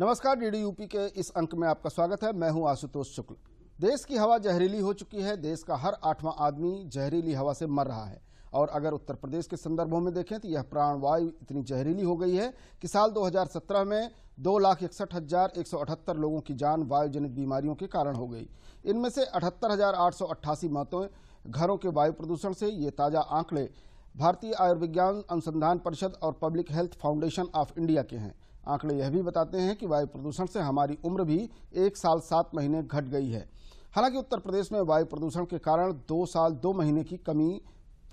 नमस्कार D UP के इस अंक में आपका स्वागत है मैं हूं आशुतोष शुक्ल देश की हवा जहरीली हो चुकी है देश का हर आठवां आदमी जहरीली हवा से मर रहा है और अगर उत्तर प्रदेश के संदर्भों में देखें तो यह प्राणवायु इतनी जहरीली हो गई है कि साल 2017 में दो लाख इकसठ हजार एक सौ अठहत्तर लोगों की जान वायुजनित बीमारियों के कारण हो गई इनमें से अठहत्तर हजार आठ सौ अट्ठासी मौतें घरों के वायु प्रदूषण से ये ताज़ा आंकड़े भारतीय आयुर्विज्ञान अनुसंधान परिषद और public health foundation of India के हैं आंकड़े यह भी बताते हैं कि वायु प्रदूषण से हमारी उम्र भी एक साल सात महीने घट गई है हालांकि उत्तर प्रदेश में वायु प्रदूषण के कारण दो साल दो महीने की कमी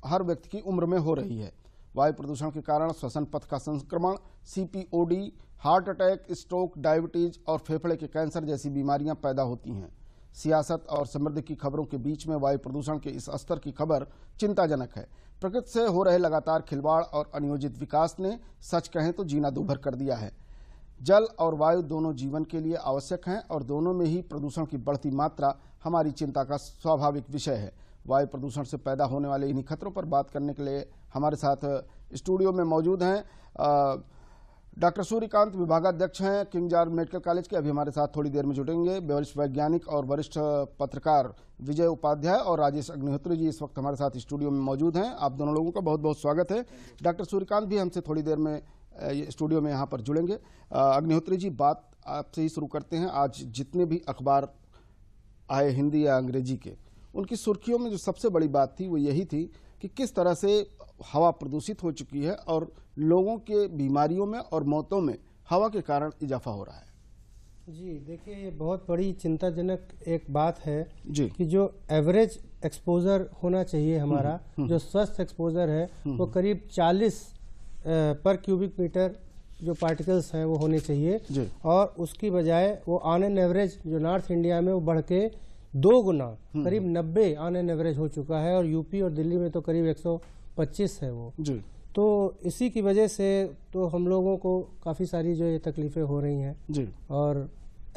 हर व्यक्ति की उम्र में हो रही है वायु प्रदूषण के कारण श्वसन पथ का संक्रमण COPD heart attack stroke diabetes और फेफड़े के कैंसर जैसी बीमारियां पैदा होती हैं सियासत और समृद्धि की खबरों के बीच में वायु प्रदूषण के इस स्तर की खबर चिंताजनक है प्रकृति से हो रहे लगातार खिलवाड़ और अनियोजित विकास ने सच कहें तो जीना दुभर कर दिया है जल और वायु दोनों जीवन के लिए आवश्यक हैं और दोनों में ही प्रदूषण की बढ़ती मात्रा हमारी चिंता का स्वाभाविक विषय है वायु प्रदूषण से पैदा होने वाले इन्हीं खतरों पर बात करने के लिए हमारे साथ स्टूडियो में मौजूद हैं डॉक्टर सूर्यकांत विभागाध्यक्ष हैं किंग जॉर्ज मेडिकल कॉलेज के अभी हमारे साथ थोड़ी देर में जुटेंगे वरिष्ठ वैज्ञानिक और वरिष्ठ पत्रकार विजय उपाध्याय और राजेश अग्निहोत्री जी इस वक्त हमारे साथ स्टूडियो में मौजूद हैं आप दोनों लोगों का बहुत बहुत स्वागत है डॉक्टर सूर्यकांत भी हमसे थोड़ी देर में स्टूडियो में यहाँ पर जुड़ेंगे अग्निहोत्री जी बात आपसे ही शुरू करते हैं आज जितने भी अखबार आए हिंदी या अंग्रेजी के उनकी सुर्खियों में जो सबसे बड़ी बात थी वो यही थी कि किस तरह से हवा प्रदूषित हो चुकी है और लोगों के बीमारियों में और मौतों में हवा के कारण इजाफा हो रहा है जी देखिए ये बहुत बड़ी चिंताजनक एक बात है जी कि जो एवरेज एक्सपोजर होना चाहिए हमारा हम्म, हम्म, जो स्वस्थ एक्सपोजर है हम्म, वो करीब चालीस पर क्यूबिक मीटर जो पार्टिकल्स हैं वो होने चाहिए और उसकी बजाय वो ऑन एन एवरेज जो नॉर्थ इंडिया में वो बढ़ के दो गुना हम्म। करीब नब्बे ऑन एन एवरेज हो चुका है और यूपी और दिल्ली में तो करीब एक सौ पच्चीस है वो जी तो इसी की वजह से तो हम लोगों को काफ़ी सारी जो ये तकलीफ़ें हो रही हैं और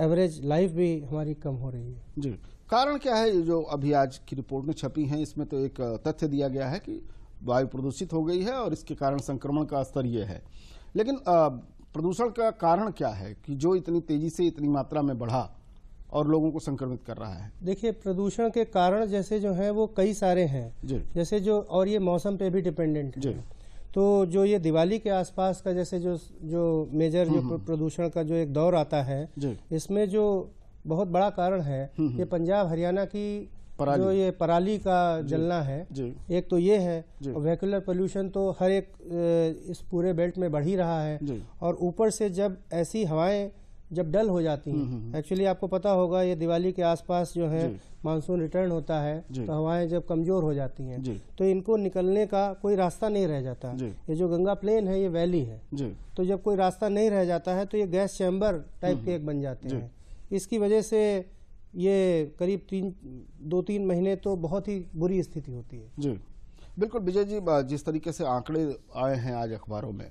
एवरेज लाइफ भी हमारी कम हो रही है जी कारण क्या है जो अभी आज की रिपोर्ट में छपी है इसमें तो एक तथ्य दिया गया है कि वायु प्रदूषित हो गई है और इसके कारण संक्रमण का स्तर ये है लेकिन प्रदूषण का कारण क्या है कि जो इतनी तेजी से इतनी मात्रा में बढ़ा और लोगों को संक्रमित कर रहा है देखिए प्रदूषण के कारण जैसे जो है वो कई सारे हैं जैसे जो और ये मौसम पे भी डिपेंडेंट है तो जो ये दिवाली के आसपास का जैसे जो जो मेजर जो हम्म, हम्म। प्रदूषण का जो एक दौर आता है इसमें जो बहुत बड़ा कारण है ये हम्म, पंजाब हरियाणा की पराली। जो ये पराली का जलना है एक तो ये है वेकुलर पोल्यूशन तो हर एक इस पूरे बेल्ट में बढ़ ही रहा है और ऊपर से जब ऐसी हवाएं जब डल हो जाती हैं एक्चुअली हम्म, हम्म, हम्म। आपको पता होगा ये दिवाली के आसपास जो है मानसून रिटर्न होता है तो हवाएं जब कमजोर हो जाती हैं तो इनको निकलने का कोई रास्ता नहीं रह जाता ये जो गंगा प्लेन है ये वैली है तो जब कोई रास्ता नहीं रह जाता है तो ये गैस चैम्बर टाइप के एक बन जाते हैं इसकी वजह से ये करीब तीन दो तीन महीने तो बहुत ही बुरी स्थिति होती है जी बिल्कुल विजय जी जिस तरीके से आंकड़े आए हैं आज अखबारों में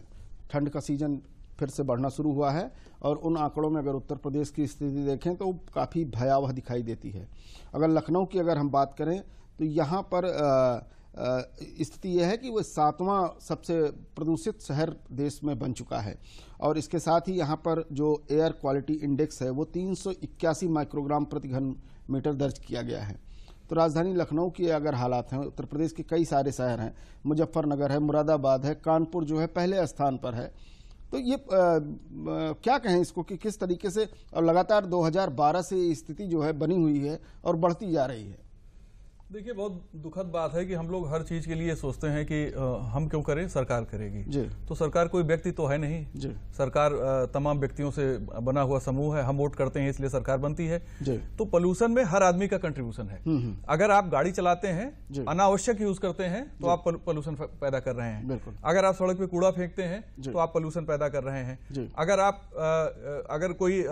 ठंड का सीजन फिर से बढ़ना शुरू हुआ है और उन आंकड़ों में अगर उत्तर प्रदेश की स्थिति देखें तो काफ़ी भयावह दिखाई देती है अगर लखनऊ की अगर हम बात करें तो यहाँ पर आ, स्थिति यह है कि वह सातवां सबसे प्रदूषित शहर देश में बन चुका है और इसके साथ ही यहाँ पर जो एयर क्वालिटी इंडेक्स है वो तीन माइक्रोग्राम प्रति घन मीटर दर्ज किया गया है तो राजधानी लखनऊ के अगर हालात हैं उत्तर प्रदेश के कई सारे शहर हैं मुजफ्फरनगर है मुरादाबाद है कानपुर जो है पहले स्थान पर है तो ये आ, आ, क्या कहें इसको कि किस तरीके से और लगातार 2012 से स्थिति जो है बनी हुई है और बढ़ती जा रही है देखिए बहुत दुखद बात है कि हम लोग हर चीज के लिए सोचते हैं कि हम क्यों करें सरकार करेगी तो सरकार कोई व्यक्ति तो है नहीं सरकार तमाम व्यक्तियों से बना हुआ समूह है हम वोट करते हैं इसलिए सरकार बनती है तो पोल्यूशन में हर आदमी का कंट्रीब्यूशन है हम्म, हम्म। अगर आप गाड़ी चलाते हैं अनावश्यक यूज करते हैं तो, तो आप पोल्यूशन पैदा कर रहे हैं अगर आप सड़क पर कूड़ा फेंकते हैं तो आप पोल्यूशन पैदा कर रहे हैं अगर आप अगर कोई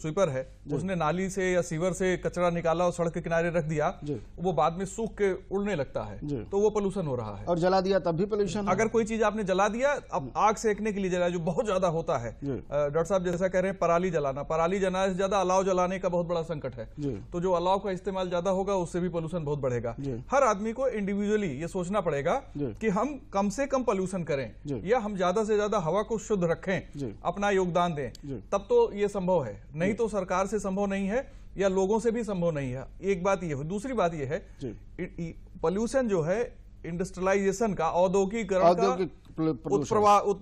स्वीपर है उसने नाली से या सीवर से कचरा निकाला और सड़क के किनारे रख दिया वो बाद आदमी सूख के उड़ने लगता है तो वो पोल्यूशन हो रहा है और जला दिया तब भी पोल्यूशन अगर कोई चीज आपने जला दिया अब आग सेकने के लिए जला जो बहुत ज्यादा होता है डॉक्टर साहब जैसा कह रहे हैं पराली जलाना पराली जलाने से ज्यादा अलाव जलाने का बहुत बड़ा संकट है तो जो अलाव का इस्तेमाल ज्यादा होगा उससे भी पोल्यूशन बहुत बढ़ेगा हर आदमी को इंडिविजुअली ये सोचना पड़ेगा कि हम कम से कम पोल्यूशन करें या हम ज्यादा से ज्यादा हवा को शुद्ध रखें अपना योगदान दें तब तो ये संभव है नहीं तो सरकार से संभव नहीं है या लोगों से भी संभव नहीं है एक बात यह दूसरी बात यह है पॉल्यूशन जो है इंडस्ट्रियलाइजेशन का औद्योगिकरण का उत,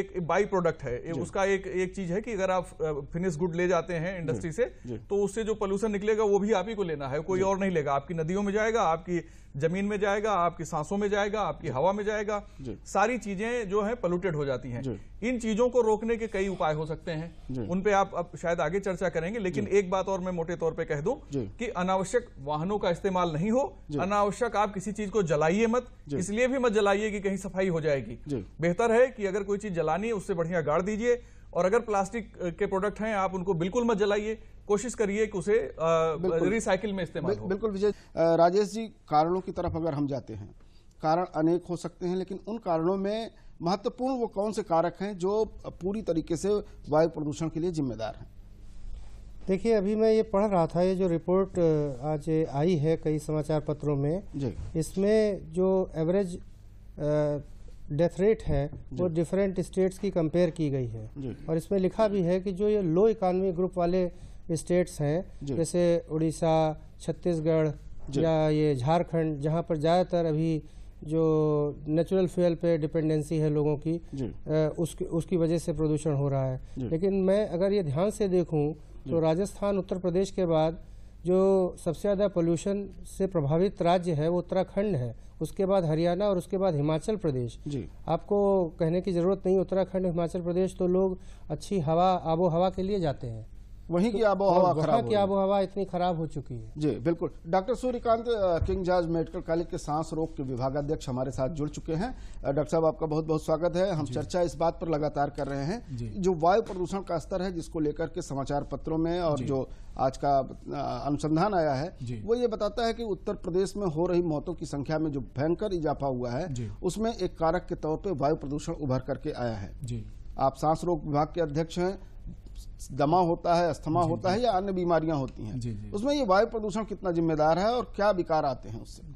एक बाई प्रोडक्ट है उसका एक एक चीज है कि अगर आप फिनिश गुड ले जाते हैं इंडस्ट्री से तो उससे जो पोल्यूशन निकलेगा वो भी आप ही को लेना है कोई और नहीं लेगा आपकी नदियों में जाएगा आपकी जमीन में जाएगा आपकी सांसों में जाएगा आपकी हवा में जाएगा सारी चीजें जो है पोल्यूटेड हो जाती हैं इन चीजों को रोकने के कई उपाय हो सकते हैं उन पे आप अब शायद आगे चर्चा करेंगे लेकिन एक बात और मैं मोटे तौर पे कह दूं कि अनावश्यक वाहनों का इस्तेमाल नहीं हो अनावश्यक आप किसी चीज को जलाइए मत इसलिए भी मत जलाइए कि कहीं सफाई हो जाएगी बेहतर है कि अगर कोई चीज जलानी है उससे बढ़िया गाड़ दीजिए और अगर प्लास्टिक के प्रोडक्ट हैं आप उनको बिल्कुल मत जलाइए कोशिश करिए कि उसे रिसाइकिल में इस्तेमाल हो बिल्कुल विजय राजेश जी कारणों की तरफ अगर हम जाते हैं कारण अनेक हो सकते हैं लेकिन उन कारणों में महत्वपूर्ण वो कौन से कारक हैं जो पूरी तरीके से वायु प्रदूषण के लिए जिम्मेदार हैं देखिए अभी मैं ये पढ़ रहा था ये जो रिपोर्ट आज आई है कई समाचार पत्रों में इसमें जो एवरेज डेथ रेट है वो डिफरेंट स्टेट्स की कंपेयर की गई है और इसमें लिखा भी है कि जो ये लो इकानमी ग्रुप वाले स्टेट्स हैं जैसे उड़ीसा छत्तीसगढ़ या ये झारखंड जहाँ पर ज़्यादातर अभी जो नेचुरल फ्यूल पे डिपेंडेंसी है लोगों की उसकी उसकी वजह से प्रदूषण हो रहा है लेकिन मैं अगर ये ध्यान से देखूं तो राजस्थान उत्तर प्रदेश के बाद जो सबसे ज़्यादा पोल्यूशन से प्रभावित राज्य है वो उत्तराखंड है उसके बाद हरियाणा और उसके बाद हिमाचल प्रदेश जी आपको कहने की ज़रूरत नहीं उत्तराखंड हिमाचल प्रदेश तो लोग अच्छी हवा आबो हवा के लिए जाते हैं वहीं तो की आबो हवा हाँ, खराब की आबो हवा इतनी खराब हो चुकी है जी बिल्कुल doctor Suryakant King George medical college के सांस रोग के विभागाध्यक्ष हमारे साथ जुड़ चुके हैं डॉक्टर साहब आपका बहुत बहुत स्वागत है हम चर्चा इस बात पर लगातार कर रहे हैं जो वायु प्रदूषण का स्तर है जिसको लेकर के समाचार पत्रों में और जो आज का अनुसंधान आया है वो ये बताता है कि उत्तर प्रदेश में हो रही मौतों की संख्या में जो भयंकर इजाफा हुआ है उसमें एक कारक के तौर पर वायु प्रदूषण उभर करके आया है आप सांस रोग विभाग के अध्यक्ष हैं दमा होता है अस्थमा होता है या अन्य बीमारियां होती हैं उसमें ये वायु प्रदूषण कितना जिम्मेदार है और क्या विकार आते हैं उससे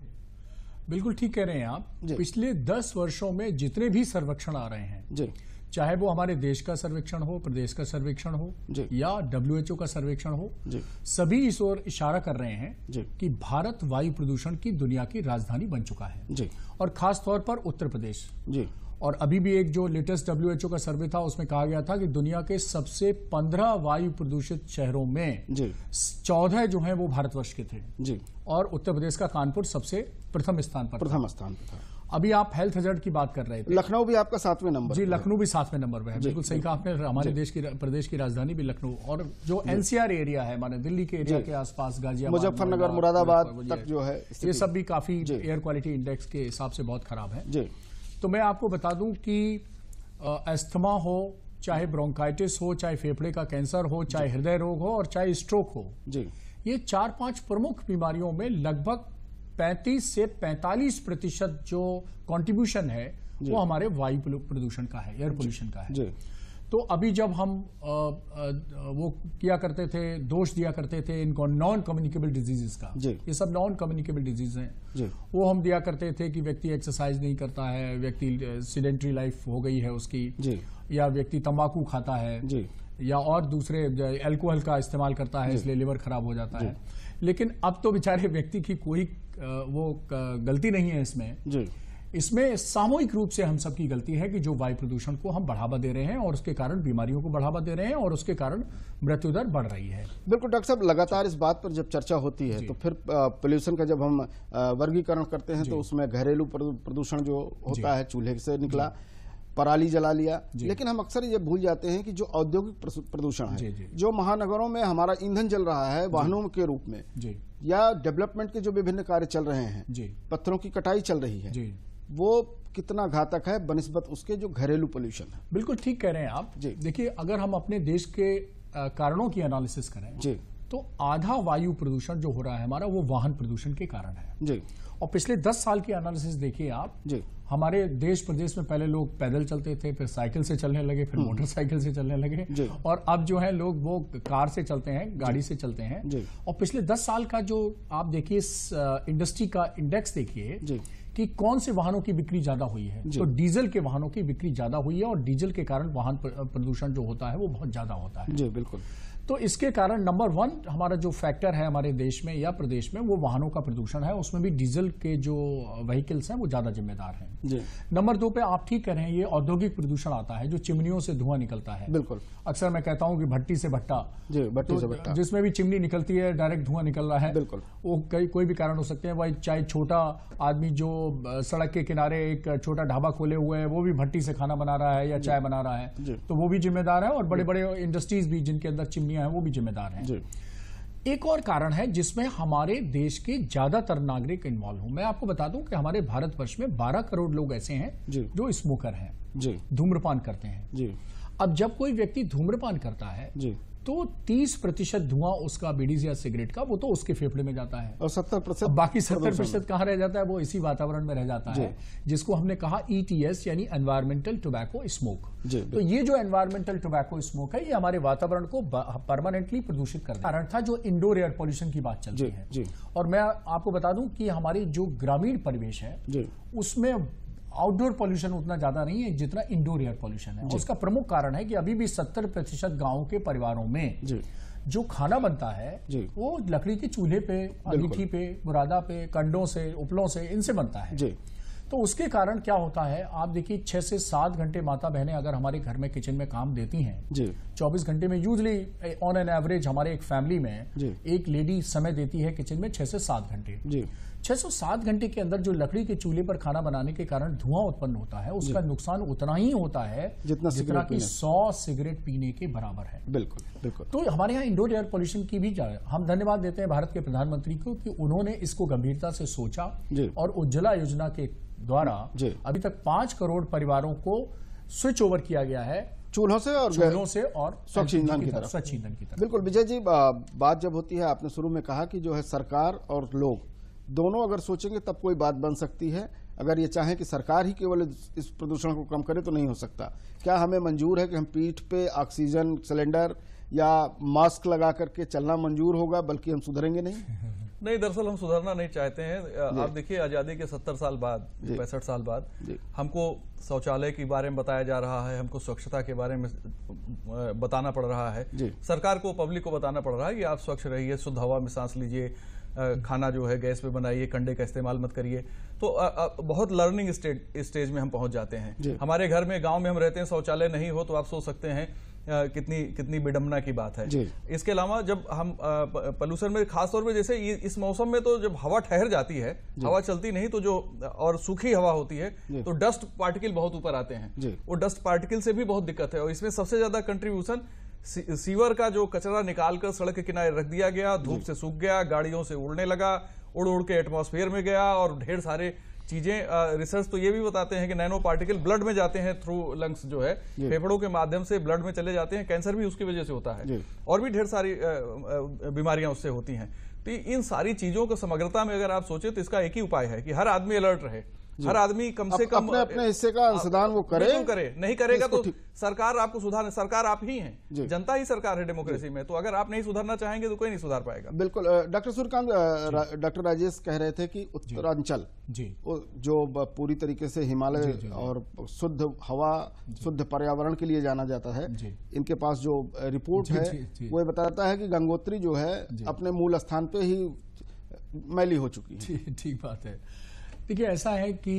बिल्कुल ठीक कह रहे हैं आप पिछले दस वर्षों में जितने भी सर्वेक्षण आ रहे हैं चाहे वो हमारे देश का सर्वेक्षण हो प्रदेश का सर्वेक्षण हो या डब्ल्यूएचओ का सर्वेक्षण हो सभी इस ओर इशारा कर रहे हैं कि भारत वायु प्रदूषण की दुनिया की राजधानी बन चुका है और खास तौर पर उत्तर प्रदेश और अभी भी एक जो लेटेस्ट ओ का सर्वे था उसमें कहा गया था कि दुनिया के सबसे पंद्रह वायु प्रदूषित शहरों में चौदह जो हैं वो भारतवर्ष के थे जी और उत्तर प्रदेश का कानपुर सबसे प्रथम स्थान पर प्रथम स्थान पर था अभी आप हेल्थ हजर्ड की बात कर रहे थे लखनऊ भी आपका सातवें नंबर जी लखनऊ भी सातवें नंबर पर है बिल्कुल सही कहा आपने हमारे देश की प्रदेश की राजधानी भी लखनऊ और जो एनसीआर एरिया है हमारे दिल्ली के एरिया के आसपास गाजियाबाद मुजफ्फरनगर मुरादाबाद तक जो है ये सब भी काफी एयर क्वालिटी इंडेक्स के हिसाब से बहुत खराब है तो मैं आपको बता दूं कि एस्थमा हो चाहे ब्रोंकाइटिस हो चाहे फेफड़े का कैंसर हो चाहे हृदय रोग हो और चाहे स्ट्रोक हो जी ये चार पांच प्रमुख बीमारियों में लगभग 35 से 45 प्रतिशत जो कंट्रीब्यूशन है वो हमारे वायु प्रदूषण का है एयर पोल्यूशन का है तो अभी जब हम आ, आ, वो किया करते थे दोष दिया करते थे इनको नॉन कम्युनिकेबल डिजीजेस का ये सब नॉन कम्युनिकेबल डिजीज हैं वो हम दिया करते थे कि व्यक्ति एक्सरसाइज नहीं करता है व्यक्ति सीडेंट्री लाइफ हो गई है उसकी या व्यक्ति तंबाकू खाता है या और दूसरे एल्कोहल का इस्तेमाल करता है इसलिए लिवर खराब हो जाता है लेकिन अब तो बेचारे व्यक्ति की कोई वो गलती नहीं है इसमें इसमें सामूहिक रूप से हम सबकी गलती है कि जो वायु प्रदूषण को हम बढ़ावा दे रहे हैं और उसके कारण बीमारियों को बढ़ावा दे रहे हैं और उसके कारण मृत्यु दर बढ़ रही है बिल्कुल डॉक्टर साहब लगातार इस बात पर जब चर्चा होती है तो फिर पोल्यूशन का जब हम वर्गीकरण करते हैं तो उसमें घरेलू प्रदूषण जो होता है चूल्हे से निकला पराली जला लिया लेकिन हम अक्सर ये भूल जाते हैं कि जो औद्योगिक प्रदूषण है जी जी। जो महानगरों में हमारा ईंधन जल रहा है वाहनों के रूप में या डेवलपमेंट के जो विभिन्न कार्य चल रहे हैं पत्थरों की कटाई चल रही है वो कितना घातक है बनस्बत उसके जो घरेलू पोल्यूशन है बिल्कुल ठीक कह रहे हैं आप जी देखिए अगर हम अपने देश के कारणों की एनालिसिस करें जी तो आधा वायु प्रदूषण जो हो रहा है हमारा वो वाहन प्रदूषण के कारण है जी और पिछले दस साल की एनालिसिस देखिए आप जी हमारे देश प्रदेश में पहले लोग पैदल चलते थे फिर साइकिल से चलने लगे फिर हम्म। मोटरसाइकिल से चलने लगे और अब जो है लोग वो कार से चलते हैं गाड़ी से चलते हैं और पिछले दस साल का जो आप देखिए इंडस्ट्री का इंडेक्स देखिए कि कौन से वाहनों की बिक्री ज्यादा हुई है तो डीजल के वाहनों की बिक्री ज्यादा हुई है और डीजल के कारण वाहन प्रदूषण जो होता है वो बहुत ज्यादा होता है जी बिल्कुल तो इसके कारण नंबर वन हमारा जो फैक्टर है हमारे देश में या प्रदेश में वो वाहनों का प्रदूषण है उसमें भी डीजल के जो व्हीकल्स हैं वो ज्यादा जिम्मेदार हैं नंबर दो पे आप ठीक कह रहे हैं ये औद्योगिक प्रदूषण आता है जो चिमनियों से धुआं निकलता है बिल्कुल अक्सर मैं कहता हूँ कि भट्टी से भट्टा भट्टी तो से भट्टा जिसमें भी चिमनी निकलती है डायरेक्ट धुआं निकल रहा है बिल्कुल वो कई कोई भी कारण हो सकते हैं वही चाहे छोटा आदमी जो सड़क के किनारे एक छोटा ढाबा खोले हुए है वो भी भट्टी से खाना बना रहा है या चाय बना रहा है तो वो भी जिम्मेदार है और बड़े बड़े इंडस्ट्रीज भी जिनके अंदर चिमनी कंपनियां हैं वो भी जिम्मेदार हैं एक और कारण है जिसमें हमारे देश के ज्यादातर नागरिक इन्वॉल्व हूं मैं आपको बता दूं कि हमारे भारतवर्ष में 12 करोड़ लोग ऐसे हैं जो स्मोकर हैं धूम्रपान करते हैं अब जब कोई व्यक्ति धूम्रपान करता है तो 30 प्रतिशत धुआं उसका बीडीज या सिगरेट का वो तो उसके फेफड़े में जाता है और 70 प्रतिशत बाकी 70 प्रतिशत कहाँ रह जाता है वो इसी वातावरण में रह जाता है जिसको हमने कहा ईटीएस e यानी एनवायरमेंटल टोबैको स्मोक तो ये जो एनवायरमेंटल टोबैको स्मोक है ये हमारे वातावरण को परमानेंटली प्रदूषित कर कारण था जो इंडोर एयर पॉल्यूशन की बात चलती है और मैं आपको बता दूं कि हमारे जो ग्रामीण परिवेश है उसमें आउटडोर पॉल्यूशन उतना ज्यादा नहीं है जितना इंडोर एयर पॉल्यूशन है उसका प्रमुख कारण है कि अभी भी सत्तर प्रतिशत गाँव के परिवारों में जो खाना बनता है वो लकड़ी के चूल्हे पे अंगीठी पे मुरादा पे कंडों से उपलों से इनसे बनता है तो उसके कारण क्या होता है आप देखिए छह से सात घंटे माता बहनें अगर हमारे घर में किचन में काम देती हैं चौबीस घंटे में यूजली ऑन एन एवरेज हमारे एक फैमिली में एक लेडी समय देती है किचन में छह से सात घंटे 607 घंटे के अंदर जो लकड़ी के चूल्हे पर खाना बनाने के कारण धुआं उत्पन्न होता है उसका नुकसान उतना ही होता है जितना जितना की 100 सिगरेट पीने के बराबर है बिल्कुल बिल्कुल तो हमारे यहाँ इंडोर एयर पोल्यूशन की भी हम धन्यवाद देते हैं भारत के प्रधानमंत्री को कि उन्होंने इसको गंभीरता से सोचा और उज्ज्वला योजना के द्वारा अभी तक पांच करोड़ परिवारों को स्विच ओवर किया गया है चूल्हों से और चूल्हों से और स्वच्छ ईंधन की तरफ स्वच्छ ईंधन की तरफ बिल्कुल विजय जी बात जब होती है आपने शुरू में कहा कि जो है सरकार और लोग दोनों अगर सोचेंगे तब कोई बात बन सकती है अगर ये चाहें कि सरकार ही केवल इस प्रदूषण को कम करे तो नहीं हो सकता क्या हमें मंजूर है कि हम पीठ पे ऑक्सीजन सिलेंडर या मास्क लगा करके चलना मंजूर होगा बल्कि हम सुधरेंगे नहीं नहीं दरअसल हम सुधरना नहीं चाहते हैं आप देखिए आज़ादी के सत्तर साल बाद पैंसठ साल बाद हमको शौचालय के बारे में बताया जा रहा है हमको स्वच्छता के बारे में बताना पड़ रहा है सरकार को पब्लिक को बताना पड़ रहा है कि आप स्वच्छ रहिए शुद्ध हवा में सांस लीजिए खाना जो है गैस पे बनाइए कंडे का इस्तेमाल मत करिए तो आ, आ, बहुत लर्निंग स्टेज स्टेज में हम पहुंच जाते हैं हमारे घर में गांव में हम रहते हैं शौचालय नहीं हो तो आप सोच सकते हैं आ, कितनी कितनी विडम्बना की बात है इसके अलावा जब हम पॉल्यूशन में खासतौर पर जैसे इस मौसम में तो जब हवा ठहर जाती है हवा चलती नहीं तो जो और सूखी हवा होती है तो डस्ट पार्टिकल बहुत ऊपर आते हैं वो डस्ट पार्टिकल से भी बहुत दिक्कत है और इसमें सबसे ज्यादा कंट्रीब्यूशन सीवर का जो कचरा निकालकर सड़क के किनारे रख दिया गया धूप से सूख गया गाड़ियों से उड़ने लगा उड़ उड़ के एटमोसफेयर में गया और ढेर सारे चीजें रिसर्च तो ये भी बताते हैं कि नैनो पार्टिकल ब्लड में जाते हैं थ्रू लंग्स जो है फेफड़ों के माध्यम से ब्लड में चले जाते हैं कैंसर भी उसकी वजह से होता है और भी ढेर सारी बीमारियां उससे होती हैं तो इन सारी चीजों को समग्रता में अगर आप सोचे तो इसका एक ही उपाय है कि हर आदमी अलर्ट रहे हर आदमी कम से कम अपने अपने हिस्से का अंशदान वो करे तो करे नहीं करेगा तो सरकार आपको सुधार सरकार आप ही हैं जनता ही सरकार है डेमोक्रेसी में तो अगर आप नहीं सुधारना चाहेंगे तो कोई नहीं सुधार पाएगा बिल्कुल डॉक्टर सूर्यकांत डॉक्टर राजेश कह रहे थे कि उत्तरांचल जी जो पूरी तरीके से हिमालय और शुद्ध हवा शुद्ध पर्यावरण के लिए जाना जाता है इनके पास जो रिपोर्ट है वो बताता है कि गंगोत्री जो है अपने मूल स्थान पे ही मैली हो चुकी है ठीक बात है देखिए ऐसा है कि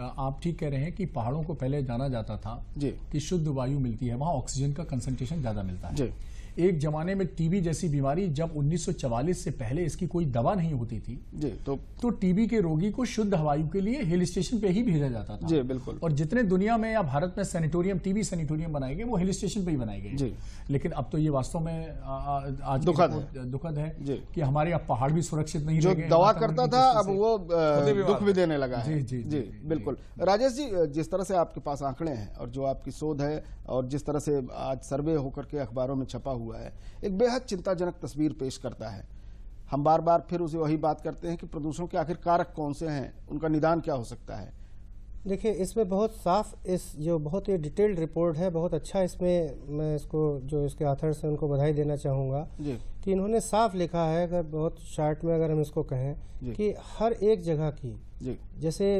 आप ठीक कह रहे हैं कि पहाड़ों को पहले जाना जाता था जी कि शुद्ध वायु मिलती है वहां ऑक्सीजन का कंसंट्रेशन ज्यादा मिलता है जी एक जमाने में टीबी जैसी बीमारी जब 1944 से पहले इसकी कोई दवा नहीं होती थी जी तो तो टीबी के रोगी को शुद्ध हवायु के लिए हिल स्टेशन पे ही भेजा जाता था जी बिल्कुल और जितने दुनिया में या भारत में सेनेटोरियम टीबी सेनेटोरियम बनाए गए वो हिल स्टेशन पे ही बनाए गए लेकिन अब तो ये वास्तव में आज दुखद है दुखद है कि हमारे यहाँ पहाड़ भी सुरक्षित नहीं जो दवा करता था अब वो दुख भी देने लगा जी जी जी बिल्कुल राजेश जी जिस तरह से आपके पास आंकड़े हैं और जो आपकी शोध है और जिस तरह से आज सर्वे होकर के अखबारों में छपा हुआ हुआ है एक बेहद चिंताजनक तस्वीर पेश करता है हम बार बार फिर उसे वही बात करते हैं कि प्रदूषण के आखिर कारक कौन से हैं उनका निदान क्या हो सकता है देखिए इसमें बहुत साफ इस जो बहुत ही डिटेल्ड रिपोर्ट है बहुत अच्छा इसमें मैं इसको जो इसके आथर्स हैं उनको बधाई देना चाहूँगा कि इन्होंने साफ लिखा है अगर बहुत शार्ट में अगर हम इसको कहें कि हर एक जगह की जैसे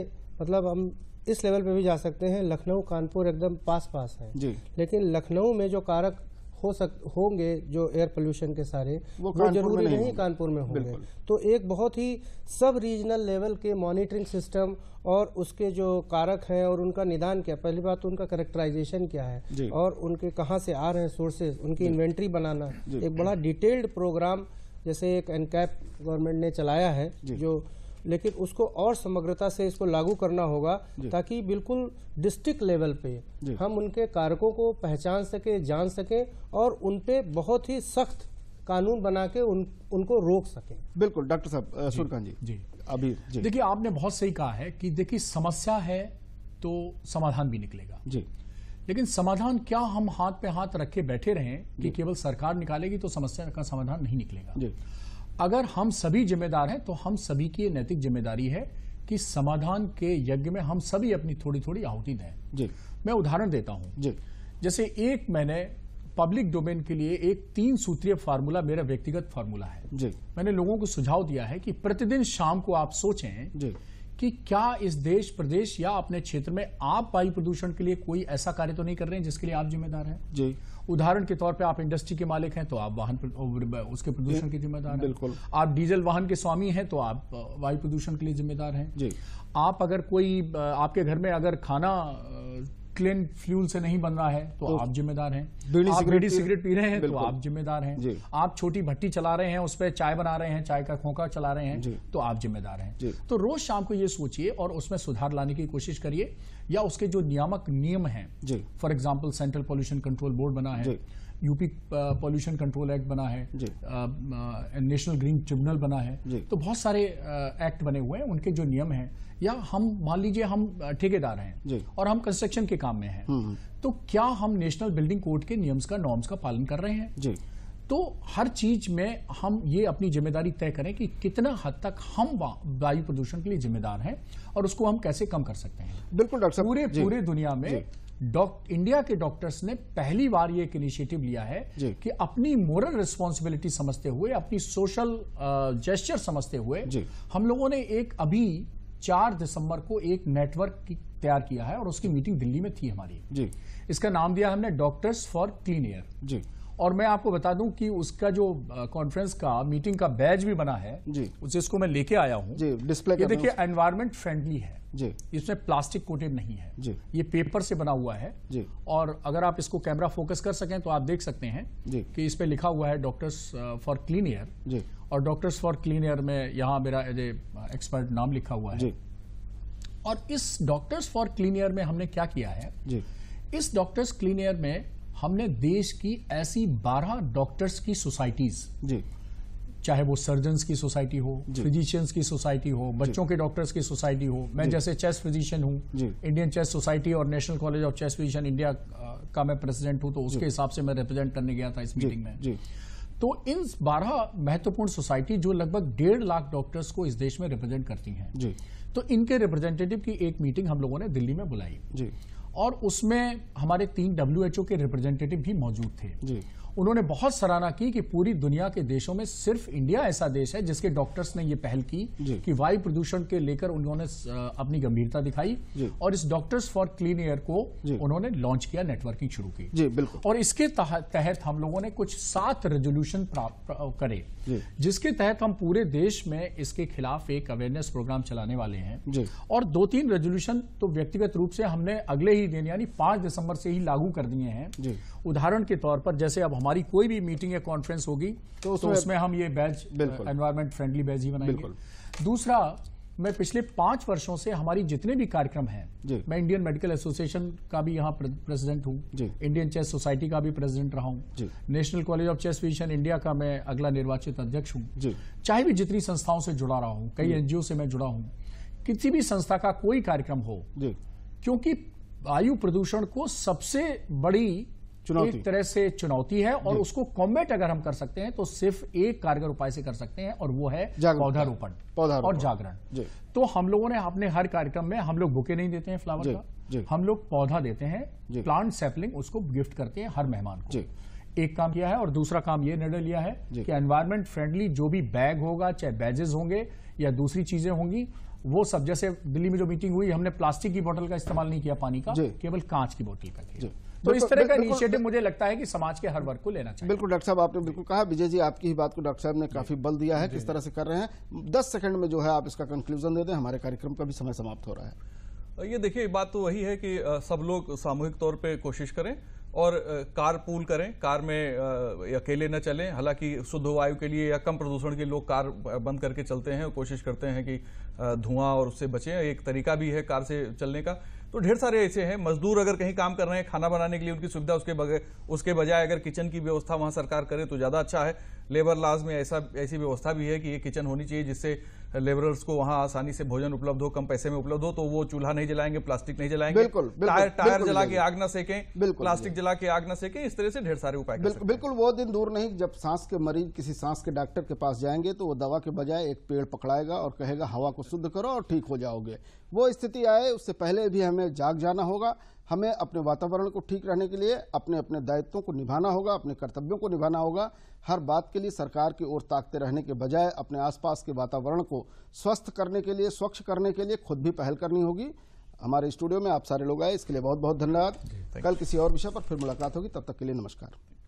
मतलब हम इस लेवल पे भी जा सकते हैं लखनऊ कानपुर एकदम पास पास है लेकिन लखनऊ में जो कारक हो सक होंगे जो एयर पोल्यूशन के सारे वो, वो जरूरी नहीं, नहीं कानपुर में होंगे तो एक बहुत ही सब रीजनल लेवल के मॉनिटरिंग सिस्टम और उसके जो कारक हैं और उनका निदान क्या पहली बात तो उनका करेक्टराइजेशन क्या है और उनके कहाँ से आ रहे हैं सोर्सेज उनकी इन्वेंट्री बनाना एक बड़ा डिटेल्ड प्रोग्राम जैसे एक एनकैप गवर्नमेंट ने चलाया है जो लेकिन उसको और समग्रता से इसको लागू करना होगा ताकि बिल्कुल डिस्ट्रिक्ट लेवल पे हम उनके कारकों को पहचान सके जान सके और उन बहुत ही सख्त कानून बना के उन, उनको रोक सके बिल्कुल डॉक्टर साहब सूर्यकांत जी जी अभी देखिए आपने बहुत सही कहा है कि देखिए समस्या है तो समाधान भी निकलेगा जी लेकिन समाधान क्या हम हाथ पे हाथ रखे बैठे रहें कि केवल सरकार निकालेगी तो समस्या का समाधान नहीं निकलेगा अगर हम सभी जिम्मेदार हैं तो हम सभी की नैतिक जिम्मेदारी है कि समाधान के यज्ञ में हम सभी अपनी थोड़ी थोड़ी आहुति दें जी मैं उदाहरण देता हूं जी जैसे एक मैंने पब्लिक डोमेन के लिए एक तीन सूत्रीय फार्मूला मेरा व्यक्तिगत फार्मूला है जी मैंने लोगों को सुझाव दिया है कि प्रतिदिन शाम को आप सोचें जी कि क्या इस देश प्रदेश या अपने क्षेत्र में आप वायु प्रदूषण के लिए कोई ऐसा कार्य तो नहीं कर रहे हैं जिसके लिए आप जिम्मेदार हैं जी उदाहरण के तौर पे आप इंडस्ट्री के मालिक हैं तो आप वाहन उसके प्रदूषण के जिम्मेदार हैं बिल्कुल आप डीजल वाहन के स्वामी हैं तो आप वायु प्रदूषण के लिए जिम्मेदार हैं जी आप अगर कोई आपके घर में अगर खाना क्लीन फ्यूल से नहीं बन रहा है तो, तो आप जिम्मेदार हैं आप बीड़ी सिगरेट पी रहे हैं तो आप जिम्मेदार हैं आप छोटी भट्टी चला रहे हैं उस पर चाय बना रहे हैं चाय का खोखा चला रहे हैं तो आप जिम्मेदार हैं तो रोज शाम को ये सोचिए और उसमें सुधार लाने की कोशिश करिए या उसके जो नियामक नियम है for example central pollution control board बना है यूपी पॉल्यूशन कंट्रोल एक्ट बना है नेशनल ग्रीन ट्रिब्यूनल बना है तो बहुत सारे एक्ट बने हुए हैं उनके जो नियम हैं या हम मान लीजिए हम ठेकेदार हैं और हम कंस्ट्रक्शन के काम में हैं हम्म, हम्म। तो क्या हम नेशनल बिल्डिंग कोड के नियम्स का नॉर्म्स का पालन कर रहे हैं तो हर चीज में हम ये अपनी जिम्मेदारी तय करें कि कितना हद तक हम वायु प्रदूषण के लिए जिम्मेदार हैं और उसको हम कैसे कम कर सकते हैं बिल्कुल डॉक्टर पूरे पूरे दुनिया में इंडिया के डॉक्टर्स ने पहली बार ये एक इनिशिएटिव लिया है कि अपनी मोरल रिस्पॉन्सिबिलिटी समझते हुए अपनी सोशल जेस्चर समझते हुए हम लोगों ने एक अभी चार दिसंबर को एक नेटवर्क की तैयार किया है और उसकी मीटिंग दिल्ली में थी हमारी जी इसका नाम दिया हमने डॉक्टर्स फॉर क्लीन एयर जी और मैं आपको बता दूं कि उसका जो कॉन्फ्रेंस का मीटिंग का बैज भी बना है जी जिसको मैं लेके आया हूं जी डिस्प्ले ये देखिए एनवायरमेंट फ्रेंडली है जी इसमें प्लास्टिक कोटेड नहीं है जी ये पेपर से बना हुआ है जी और अगर आप इसको कैमरा फोकस कर सकें तो आप देख सकते हैं जी कि इस पर लिखा हुआ है डॉक्टर्स फॉर क्लीन एयर जी और डॉक्टर्स फॉर क्लीन एयर में यहाँ मेरा एज एक्सपर्ट नाम लिखा हुआ है जी और इस डॉक्टर्स फॉर क्लीन एयर में हमने क्या किया है जी इस डॉक्टर्स क्लीन एयर में हमने देश की ऐसी बारह डॉक्टर्स की सोसाइटीज जी चाहे वो सर्जन की सोसाइटी हो फिजिशियंस की सोसाइटी हो बच्चों के डॉक्टर्स की सोसाइटी हो मैं जैसे चेस फिजिशियन हूँ इंडियन चेस सोसाइटी और national college of chest physician India का मैं प्रेसिडेंट हूँ तो उसके हिसाब से मैं रिप्रेजेंट करने गया था इस मीटिंग में तो इन बारह महत्वपूर्ण सोसाइटी जो लगभग डेढ़ लाख डॉक्टर्स को इस देश में रिप्रेजेंट करती हैं तो इनके रिप्रेजेंटेटिव की एक मीटिंग हम लोगों ने दिल्ली में बुलाई जी और उसमें हमारे तीन डब्ल्यू के रिप्रेजेंटेटिव भी मौजूद थे जी उन्होंने बहुत सराहना की कि पूरी दुनिया के देशों में सिर्फ इंडिया ऐसा देश है जिसके डॉक्टर्स ने यह पहल की कि वायु प्रदूषण के लेकर उन्होंने अपनी गंभीरता दिखाई और इस डॉक्टर्स फॉर क्लीन एयर को उन्होंने लॉन्च किया नेटवर्किंग शुरू की जी बिल्कुल और इसके तहत हम लोगों ने कुछ सात रेजोल्यूशन प्राप्त करे जिसके तहत हम पूरे देश में इसके खिलाफ एक अवेयरनेस प्रोग्राम चलाने वाले हैं और दो तीन रेजोल्यूशन तो व्यक्तिगत रूप से हमने अगले ही दिन यानी पांच दिसंबर से ही लागू कर दिए हैं उदाहरण के तौर पर जैसे अब हम हमारी कोई भी मीटिंग या कॉन्फ्रेंस होगी तो उसमें, तो उसमें हम ये बैच एनवायरमेंट फ्रेंडली बैच ही बनाएंगे दूसरा मैं पिछले पांच वर्षों से हमारी जितने भी कार्यक्रम हैं मैं इंडियन मेडिकल एसोसिएशन का भी यहाँ प्रेसिडेंट हूँ इंडियन चेस सोसाइटी का भी प्रेसिडेंट रहा हूँ national college of chest physician India का मैं अगला निर्वाचित अध्यक्ष हूँ चाहे भी जितनी संस्थाओं से जुड़ा रहा हूँ कई एनजीओ से मैं जुड़ा हूँ किसी भी संस्था का कोई कार्यक्रम हो क्योंकि वायु प्रदूषण को सबसे बड़ी चुनौती एक तरह से चुनौती है और उसको कॉम्बेट अगर हम कर सकते हैं तो सिर्फ एक कारगर उपाय से कर सकते हैं और वो है पौधारोपण पौधा और जागरण तो हम लोगों ने अपने हर कार्यक्रम में हम लोग बुके नहीं देते हैं फ्लावर का हम लोग पौधा देते हैं प्लांट सेपलिंग उसको गिफ्ट करते हैं हर मेहमान को एक काम किया है और दूसरा काम यह निर्णय लिया है कि एनवायरमेंट फ्रेंडली जो भी बैग होगा चाहे बैजेस होंगे या दूसरी चीजें होंगी वो सब जैसे दिल्ली में जो मीटिंग हुई हमने प्लास्टिक की बोतल का इस्तेमाल नहीं किया पानी का केवल कांच की बोतल का किया तो इस तरह का इनिशिएटिव मुझे लगता है कि समाज के हर वर्ग को लेना चाहिए बिल्कुल डॉक्टर साहब आपने बिल्कुल कहा विजय जी आपकी ही बात को डॉक्टर साहब ने काफी बल दिया है किस तरह से कर रहे हैं दस सेकंड में जो है आप इसका कंक्लूजन दे दें हमारे कार्यक्रम का भी समय समाप्त हो रहा है ये देखिए बात तो वही है कि सब लोग सामूहिक तौर पे कोशिश करें और कार पूल करें कार में अकेले न चलें हालांकि शुद्ध वायु के लिए या कम प्रदूषण के लोग कार बंद करके चलते हैं और कोशिश करते हैं कि धुआं और उससे बचें एक तरीका भी है कार से चलने का तो ढेर सारे ऐसे हैं मजदूर अगर कहीं काम कर रहे हैं खाना बनाने के लिए उनकी सुविधा उसके बगैर उसके बजाय अगर किचन की व्यवस्था वहां सरकार करे तो ज़्यादा अच्छा है लेबर लाज में ऐसा ऐसी व्यवस्था भी है कि ये किचन होनी चाहिए जिससे लेबरर्स को वहां आसानी से भोजन उपलब्ध हो कम पैसे में उपलब्ध हो तो वो चूल्हा नहीं जलाएंगे प्लास्टिक नहीं जलाएंगे बिल्कुल, बिल्कुल टायर टायर बिल्कुल, जला के आग ना सेकें प्लास्टिक जला के आग ना सेकें इस तरह से ढेर सारे उपाय बिल्कुल बिल्कुल वो दिन दूर नहीं जब सांस के मरीज किसी सांस के डॉक्टर के पास जाएंगे तो वो दवा के बजाय एक पेड़ पकड़ाएगा और कहेगा हवा को शुद्ध करो और ठीक हो जाओगे वो स्थिति आए उससे पहले भी हमें जाग जाना होगा हमें अपने वातावरण को ठीक रहने के लिए अपने अपने दायित्वों को निभाना होगा अपने कर्तव्यों को निभाना होगा हर बात के लिए सरकार की ओर ताकते रहने के बजाय अपने आसपास के वातावरण को स्वस्थ करने के लिए स्वच्छ करने के लिए खुद भी पहल करनी होगी हमारे स्टूडियो में आप सारे लोग आए इसके लिए बहुत बहुत धन्यवाद कल किसी और विषय पर फिर मुलाकात होगी तब तक के लिए नमस्कार